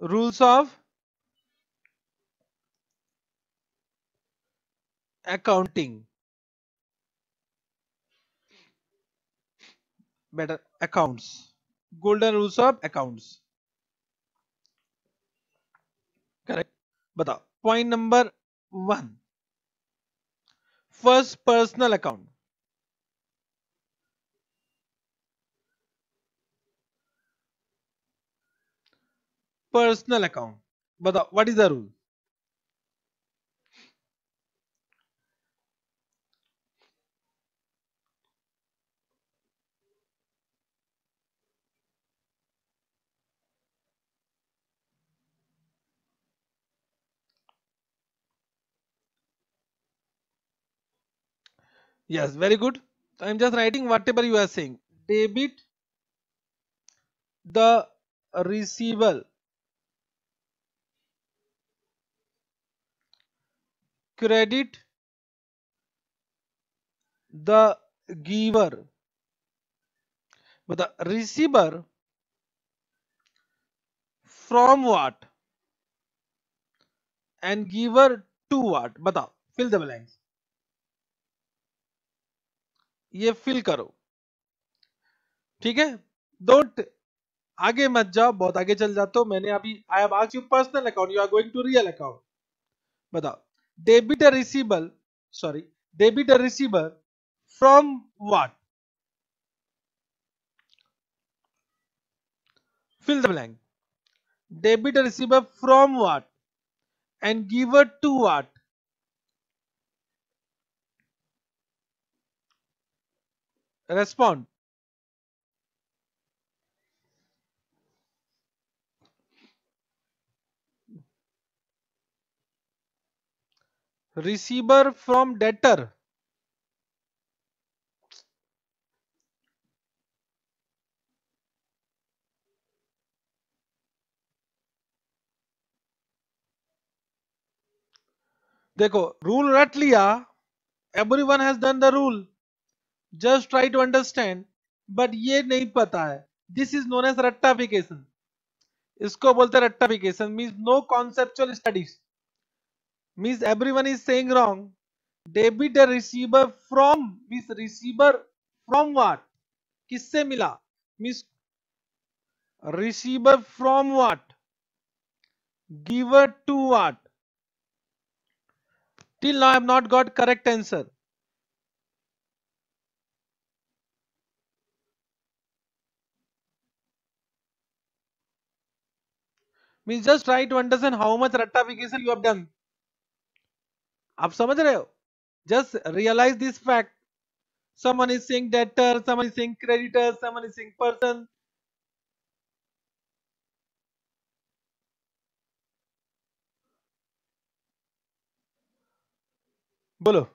rules of accounting better accounts golden rules of accounts correct batao point number 1 first personal account personal account but uh, what is the rule yes very good i am just writing whatever you are saying debit the receivable credit the giver but the receiver from what and giver to what बताओ fill the blanks ये fill करो ठीक है don't आगे मत जाओ बहुत आगे चल जाते हो मैंने अभी I have asked you personal account you are going to real account बताओ debitor receivable sorry debitor receiver from what fill the blank debitor receiver from what and give it to what respond receiver from debtor देखो rule रट लिया everyone has done the rule just try to understand but ये नहीं पता है this is known as रट्टाफिकेशन इसको बोलते हैं रट्टाफिकेशन means no conceptual studies means everyone is saying wrong debit the receiver from means receiver from what Kisse mila? means receiver from what giver to what till now i have not got correct answer means just try to understand how much rectification you have done आप समझ रहे हो just realise this fact someone is sing debtor someone is sing creditor someone is sing person बोलो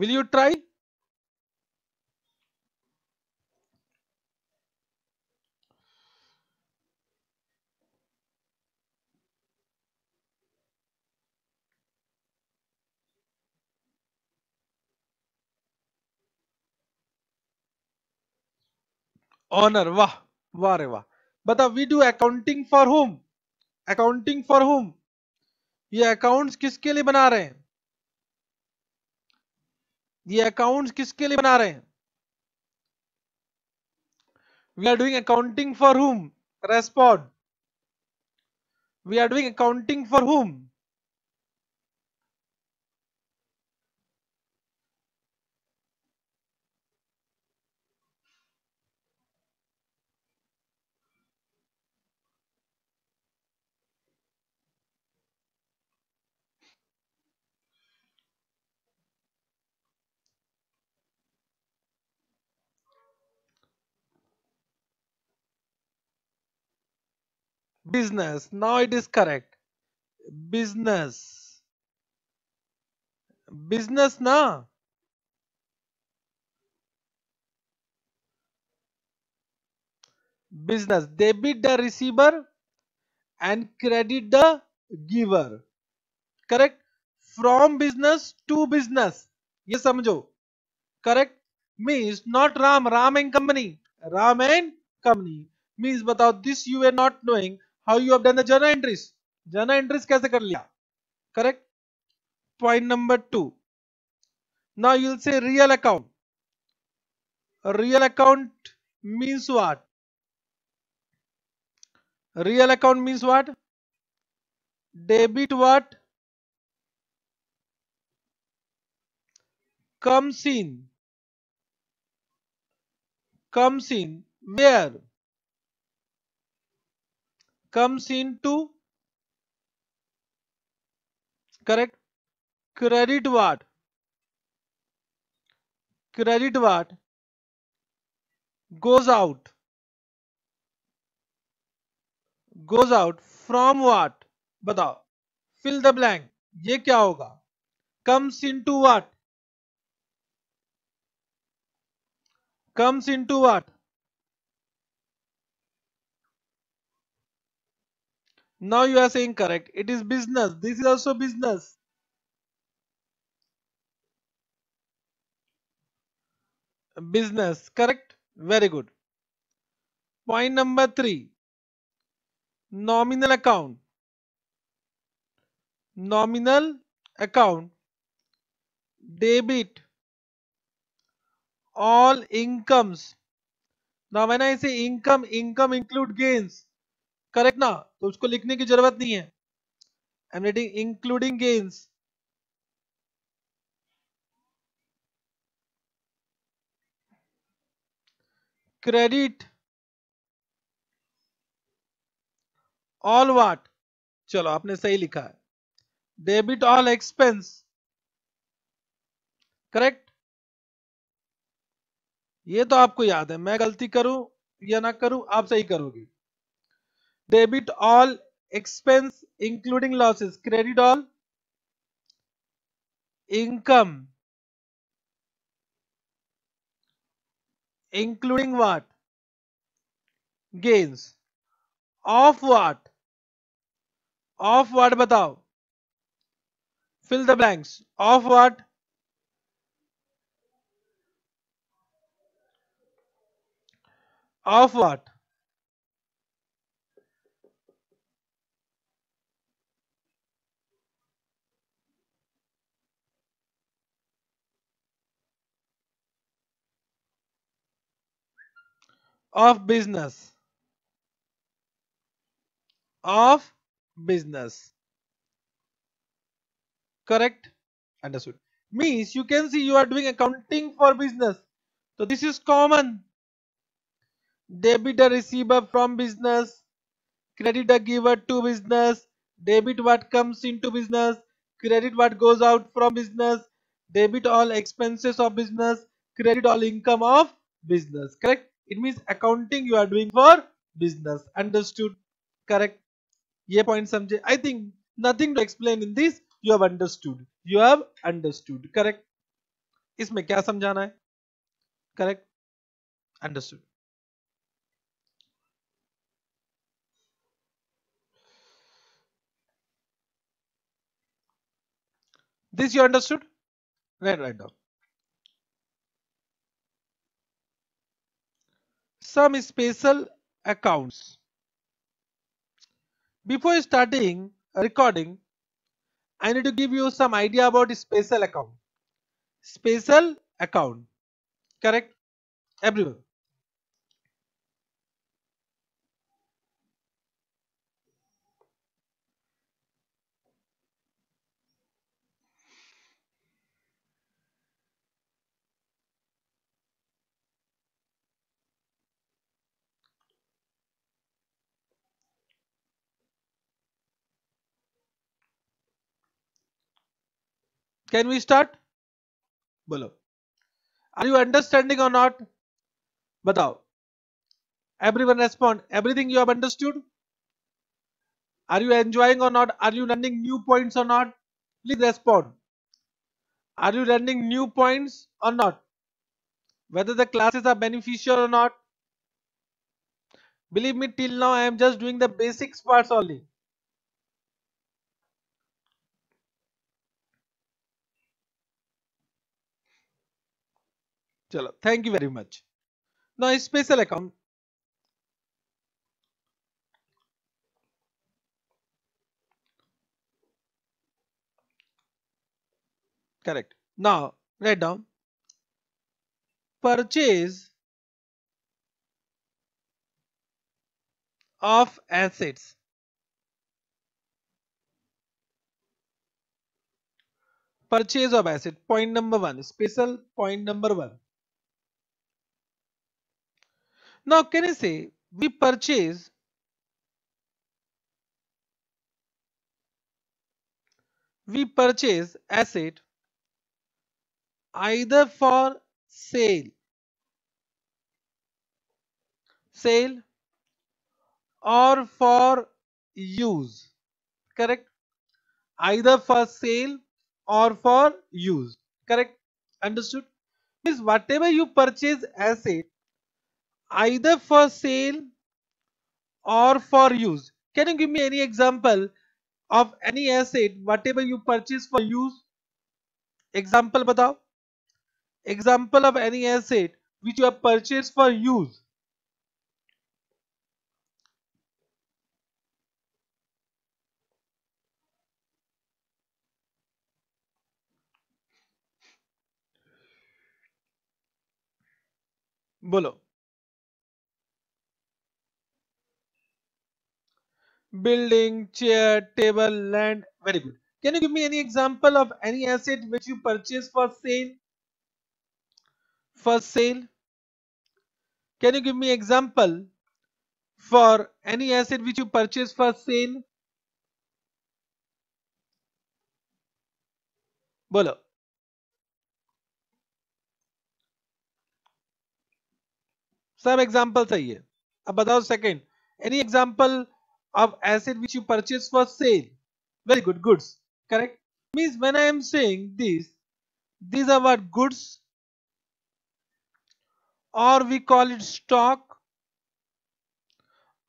will you try honour वाह वाह रे वाह बता we do accounting for home accounting for home ये अकाउंट्स किसके लिए बना रहे हैं ये अकाउंट किसके लिए बना रहे हैं we are doing accounting for whom respond we are doing accounting for whom business now it is correct business business na business debit the receiver and credit the giver correct from business to business ye samjho correct means not ram ram and company ram and company means batao this you are not knowing how you have done the journal entries journal entries कैसे कर लिया correct point number two now you say real account real account means what real account means what debit what comes in comes in where comes into correct credit what credit what goes out goes out from what batao fill the blank ye kya hoga comes into what comes into what Now you are saying correct. It is business. This is also business. Business. Correct. Very good. Point number three. Nominal account. Nominal account. Debit. All incomes. Now when I say income, income include gains. Correct ना तो उसको लिखने की जरूरत नहीं है I am rating including gains credit all what चलो आपने सही लिखा है डेबिट ऑल एक्सपेंस करेक्ट ये तो आपको याद है मैं गलती करूं या ना करूं आप सही करोगे debit all expense including losses credit all income including what gains of what of what batao fill the blanks of what of what of business of business correct understood means you can see you are doing accounting for business so this is common debit a receiver from business credit a giver to business debit what comes into business credit what goes out from business debit all expenses of business credit all income of business correct it means accounting you are doing for business understood correct yeah point samjhe i think nothing to explain in this you have understood you have understood correct Is क्या समझाना है correct this you understood right right now some special accounts. Before starting recording, I need to give you some idea about special account. Special account, correct? Everyone. can we start bolo are you understanding or not batao everyone respond everything you have understood are you enjoying or not are you learning new points or not please respond are you learning new points or not whether the classes are beneficial or not believe me till now i am just doing the basics parts only चलो thank you very much no special account correct ना write down purchase of assets purchase of asset point number one special point number one Now, can I say we purchase we purchase asset either for sale sale or for use correct either for sale or for use correct understood means whatever you purchase asset either for sale or for use can you give me any example of any asset whatever you purchase for use example batao example of any asset which you have purchased for use बोलो building, chair, table, land. Very good. Can you give me any example of any asset which you purchase for sale? For sale. Can you give me example for any asset which you purchase for sale? Bolo. examples are here. है अब बताओ second. Any example? of asset which you purchase for sale. Very good, goods. Correct? Means when I am saying this, these are what goods or we call it stock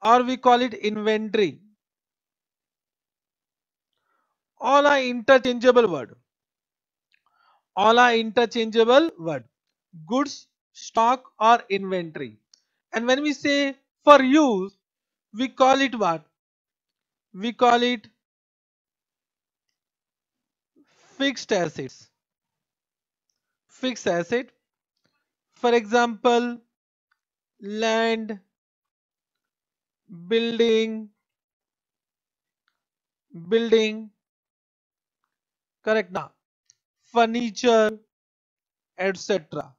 or we call it inventory. All are interchangeable word. All are interchangeable word. Goods, stock or inventory. And when we say for use, we call it what we call it fixed assets fixed asset for example land building building correct now furniture etc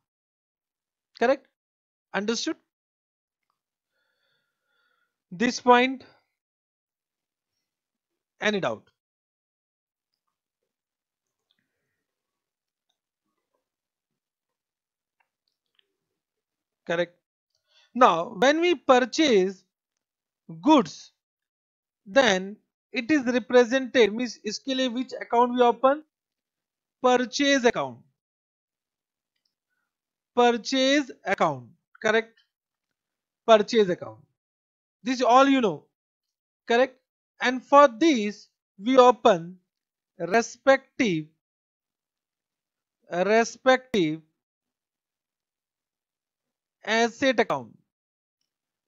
correct understood this point Any doubt? Correct. Now, when we purchase goods, then it is represented means इसके लिए which account we open? Purchase account. Purchase account. Correct. Purchase account. This all you know. Correct. and for this we open respective respective asset account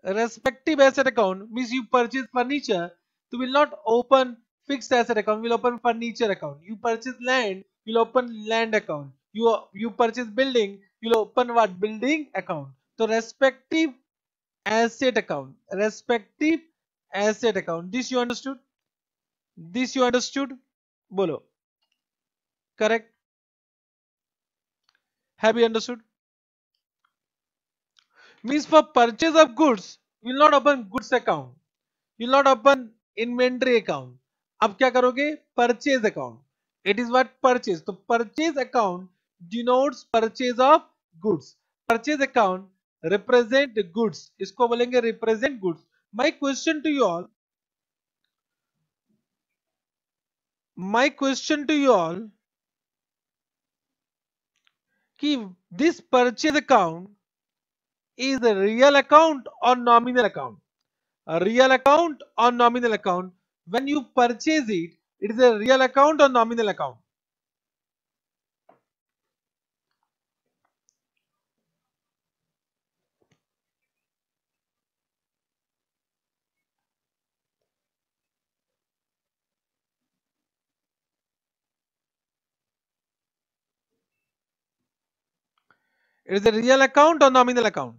respective asset account means you purchase furniture so will not open fixed asset account will open furniture account you purchase land you'll open land account you you purchase building you'll open what building account so respective asset account respective asset account this you understood this you understood bolo correct have you understood means for purchase of goods you will not open goods account you will not open inventory account अब क्या करोगे purchase account it is what purchase तो purchase account denotes purchase of goods purchase account represent goods इसको बोलेंगे represent goods my question to you all my question to you all कि this purchase account is a real account or nominal account a real account or nominal account when you purchase it it is a real account or nominal account Is it real account or nominal account?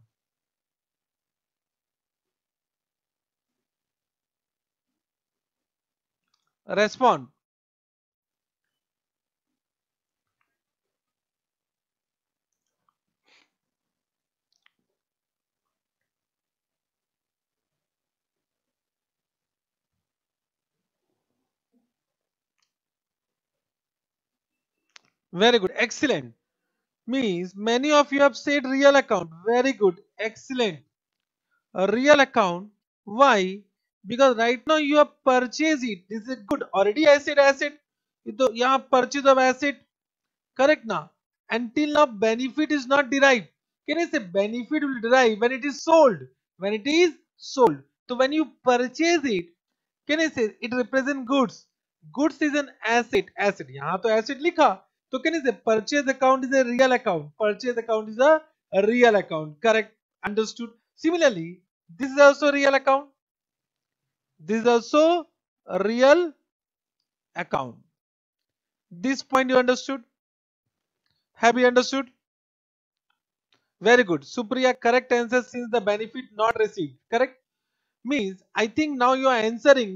Respond. Very good. Excellent. means many of you have said real account very good excellent a real account why because right now you have purchased it this is good already i said asset so you have purchase of asset correct na until now benefit is not derived can i say benefit will derive when it is sold when it is sold so when you purchase it can i say it represent goods goods is an asset asset yahan to asset likha तो can you say purchase account is a real account purchase account is a, real account correct understood similarly this is also real account this also real account this point you understood have you understood very good supriya correct answer since the benefit not received correct means i think now you are answering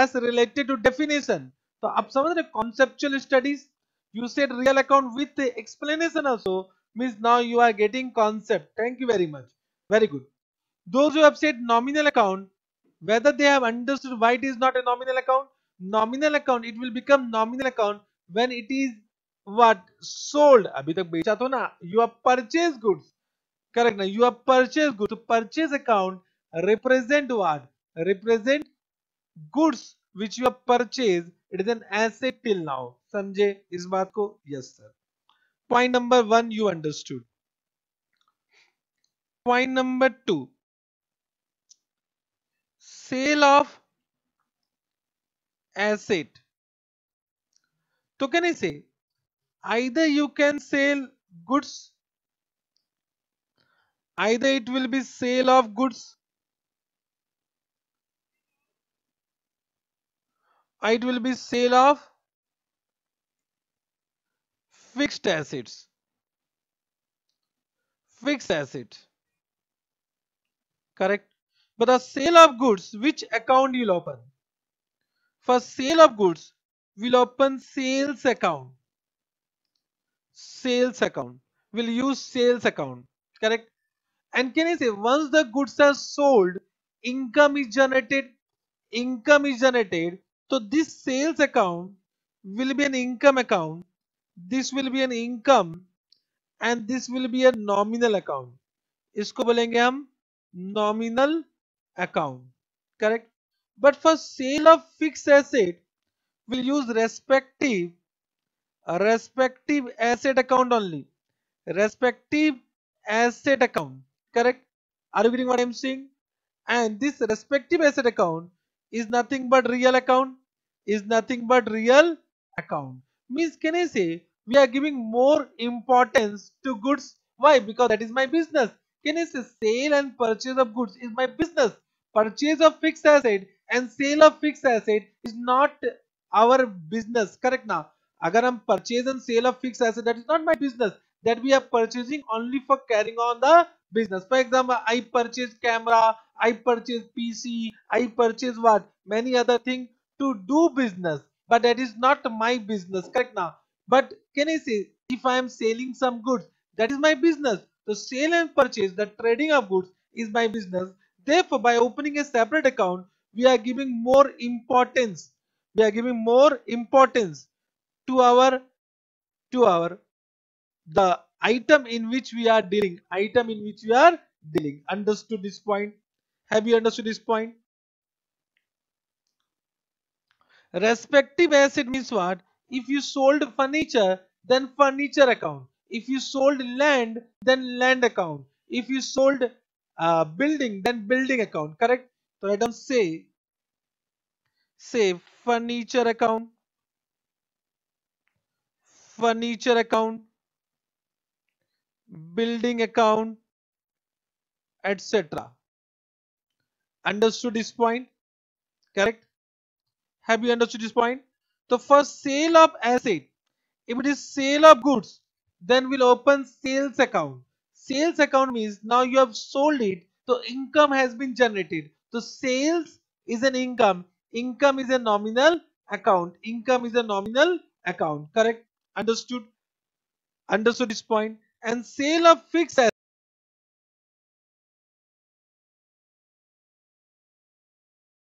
as related to definition so ab samajh rahe conceptual studies you said real account with the explanation also means now you are getting concept thank you very much very good those who have said nominal account whether they have understood why it is not a nominal account nominal account it will become nominal account when it is what sold abhi tak becha to you have purchased goods correct na you have purchased goods so purchase account represent what represent goods which you have purchased it is an asset till now Sanjay, is बात yes sir point number one you understood point number two sale of asset so can I say either you can sell goods either it will be sale of goods it will be sale of fixed assets fixed asset correct but the sale of goods which account you'll open for sale of goods we'll open sales account sales account we'll use sales account correct and can I say once the goods are sold income is generated income is generated so this sales account will be an income account. This will be an income and this will be a nominal account. इसको बोलेंगे हम nominal account. Correct? But for sale of fixed asset, we'll use respective respective asset account only. Respective asset account. Correct? Are you getting what I'm saying? And this respective asset account is nothing but real account is nothing but real account means can I say we are giving more importance to goods why because that is my business can I say sale and purchase of goods is my business purchase of fixed asset and sale of fixed asset is not our business correct now agar hum purchase and sale of fixed asset that is not my business that we are purchasing only for carrying on the business for example I purchase camera I purchase PC, I purchase what? Many other things to do business. But that is not my business, correct now. But can I say, if I am selling some goods, that is my business. So sale and purchase, the trading of goods is my business. Therefore, by opening a separate account, we are giving more importance. We are giving more importance to our to our the item in which we are dealing item in which we are dealing understood this point have you understood this point? Respective asset means what? If you sold furniture, then furniture account. If you sold land, then land account. If you sold uh, building, then building account. Correct? So let us say, say furniture account, furniture account, building account, etc. Understood this point? Correct? Have you understood this point? So first sale of asset, if it is sale of goods, then we'll open sales account. Sales account means now you have sold it, so income has been generated. So sales is an income. Income is a nominal account. Income is a nominal account. Correct? Understood? Understood this point? And sale of fixed